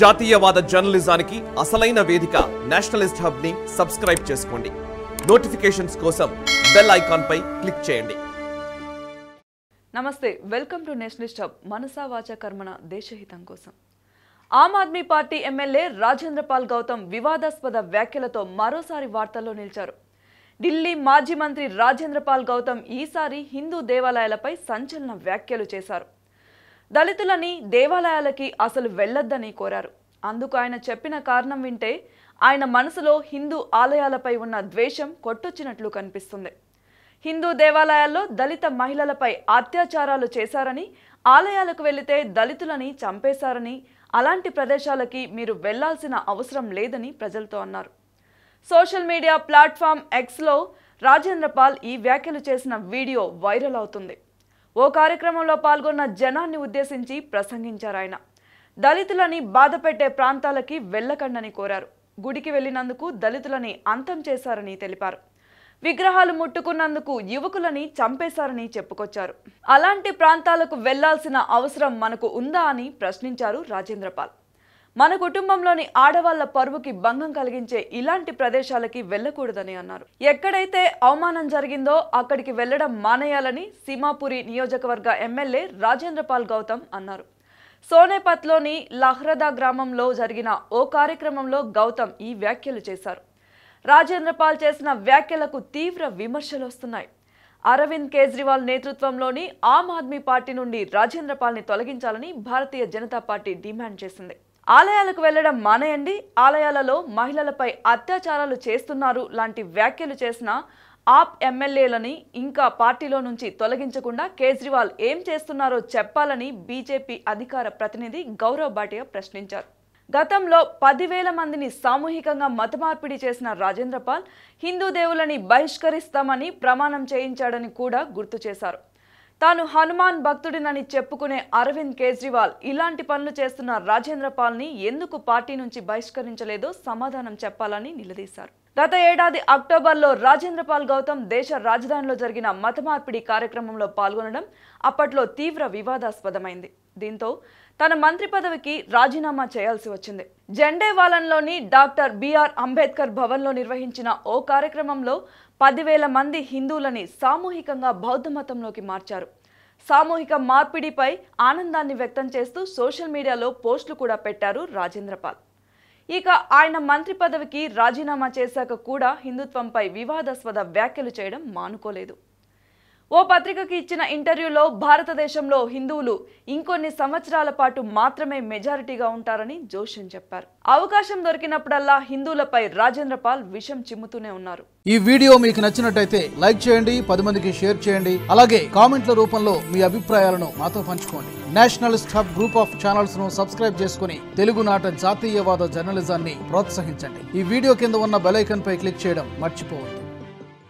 జాతీయవాద జర్నలిజానికి అసలైన వేదిక నేషనలిస్ట్ హబ్ ని సబ్స్క్రైబ్ చేసుకోండి నోటిఫికేషన్స్ కోసం బెల్ ఐకాన్ పై క్లిక్ చేయండి నమస్తే వెల్కమ్ టు నేషనలిస్ట్ హబ్ మనసా వాచ కర్మణ దేశహితం కోసం ఆమ్ ఆద్మీ పార్టీ ఎమ్మెల్యే రాజేంద్రపాల్ గౌతమ్ వివాదాస్పద వ్యాఖ్యలతో మరోసారి వార్తల్లో నిలిచారు ఢిల్లీ మాజీ మంత్రి రాజేంద్రపాల్ గౌతమ్ ఈసారి హిందూ దేవాలయాలపై సంచలన వ్యాఖ్యలు చేశారు దళితులని దేవాలయాలకి అసలు వెళ్లొద్దని కోరారు అందుకు ఆయన చెప్పిన కారణం వింటే ఆయన మనసులో హిందూ ఆలయాలపై ఉన్న ద్వేషం కొట్టొచ్చినట్లు కనిపిస్తుంది హిందూ దేవాలయాల్లో దళిత మహిళలపై అత్యాచారాలు చేశారని ఆలయాలకు వెళితే దళితులని చంపేశారని అలాంటి ప్రదేశాలకి మీరు వెళ్లాల్సిన అవసరం లేదని ప్రజలతో అన్నారు సోషల్ మీడియా ప్లాట్ఫామ్ ఎక్స్లో రాజేంద్రపాల్ ఈ వ్యాఖ్యలు చేసిన వీడియో వైరల్ అవుతుంది ఓ కార్యక్రమంలో పాల్గొన్న జనాన్ని ఉద్దేశించి ప్రసంగించారు ఆయన దళితులని బాధపెట్టే ప్రాంతాలకి వెళ్ళకండని కోరారు గుడికి వెళ్ళినందుకు దళితులని అంతం చేశారని తెలిపారు విగ్రహాలు ముట్టుకున్నందుకు యువకులని చంపేశారని చెప్పుకొచ్చారు అలాంటి ప్రాంతాలకు వెళ్లాల్సిన అవసరం మనకు ఉందా అని ప్రశ్నించారు రాజేంద్రపాల్ మన కుటుంబంలోని ఆడవాళ్ల పరువుకి భంగం కలిగించే ఇలాంటి ప్రదేశాలకి వెళ్ళకూడదని అన్నారు ఎక్కడైతే అవమానం జరిగిందో అక్కడికి వెళ్లడం మానేయాలని సీమాపురి నియోజకవర్గ ఎమ్మెల్యే రాజేంద్రపాల్ గౌతమ్ అన్నారు సోనేపత్లోని లహ్రదా గ్రామంలో జరిగిన ఓ కార్యక్రమంలో గౌతమ్ ఈ వ్యాఖ్యలు చేశారు రాజేంద్రపాల్ చేసిన వ్యాఖ్యలకు తీవ్ర విమర్శలు వస్తున్నాయి అరవింద్ కేజ్రీవాల్ నేతృత్వంలోని ఆమ్ ఆద్మీ పార్టీ నుండి రాజేంద్రపాల్ని తొలగించాలని భారతీయ జనతా పార్టీ డిమాండ్ చేసింది ఆలయాలకు వెళ్లడం మానేయండి ఆలయాలలో మహిళలపై అత్యాచారాలు చేస్తున్నారు లాంటి వ్యాఖ్యలు చేసిన ఆప్ ఎమ్మెల్యేలని ఇంకా పార్టీలో నుంచి తొలగించకుండా కేజ్రీవాల్ ఏం చేస్తున్నారో చెప్పాలని బీజేపీ అధికార ప్రతినిధి గౌరవ్ భాటియా ప్రశ్నించారు గతంలో పదివేల మందిని సామూహికంగా మతమార్పిడి చేసిన రాజేంద్రపాల్ హిందూ దేవులని బహిష్కరిస్తామని ప్రమాణం చేయించాడని కూడా గుర్తు చేశారు తాను హనుమాన్ భక్తుడినని చెప్పుకునే అరవింద్ కేజ్రీవాల్ ఇలాంటి పనులు చేస్తున్న రాజేంద్ర ని ఎందుకు పార్టీ నుంచి బహిష్కరించలేదో సమాధానం చెప్పాలని నిలదీశారు గత ఏడాది అక్టోబర్లో రాజేంద్ర పాల్ గౌతమ్ దేశ రాజధానిలో జరిగిన మతమార్పిడి కార్యక్రమంలో పాల్గొనడం అప్పట్లో తీవ్ర వివాదాస్పదమైంది దీంతో తన మంత్రి పదవికి రాజీనామా చేయాల్సి వచ్చింది జెండేవాలంలోని డాక్టర్ బిఆర్ అంబేద్కర్ భవన్లో నిర్వహించిన ఓ కార్యక్రమంలో పదివేల మంది హిందువులని సామూహికంగా బౌద్ధ మతంలోకి మార్చారు సామూహిక మార్పిడిపై ఆనందాన్ని వ్యక్తం చేస్తూ సోషల్ మీడియాలో పోస్టులు కూడా పెట్టారు రాజేంద్రపాల్ ఇక ఆయన మంత్రి పదవికి రాజీనామా చేశాక కూడా హిందుత్వంపై వివాదాస్పద వ్యాఖ్యలు చేయడం మానుకోలేదు ఓ పత్రికకి ఇచ్చిన ఇంటర్వ్యూలో భారతదేశంలో హిందువులు ఇంకొన్ని సంవత్సరాల పాటు మాత్రమే మెజారిటీగా ఉంటారని జోషన్ చెప్పారు అవకాశం దొరికినప్పుడల్లా హిందువులపై రాజేంద్ర పాల్ విషం చిమ్ముతూనే ఉన్నారు ఈ వీడియో మీకు నచ్చినట్టయితే లైక్ చేయండి పది మందికి షేర్ చేయండి అలాగే కామెంట్ల రూపంలో మీ అభిప్రాయాలను మాతో పంచుకోండి national stop group of channels ను సబ్స్క్రైబ్ చేసుకుని తెలుగునాట జాతీయవాద జర్నలిజాన్ని ప్రోత్సహించండి ఈ వీడియో కింద ఉన్న బెలైకన్ పై క్లిక్ చేయడం మర్చిపోవద్దు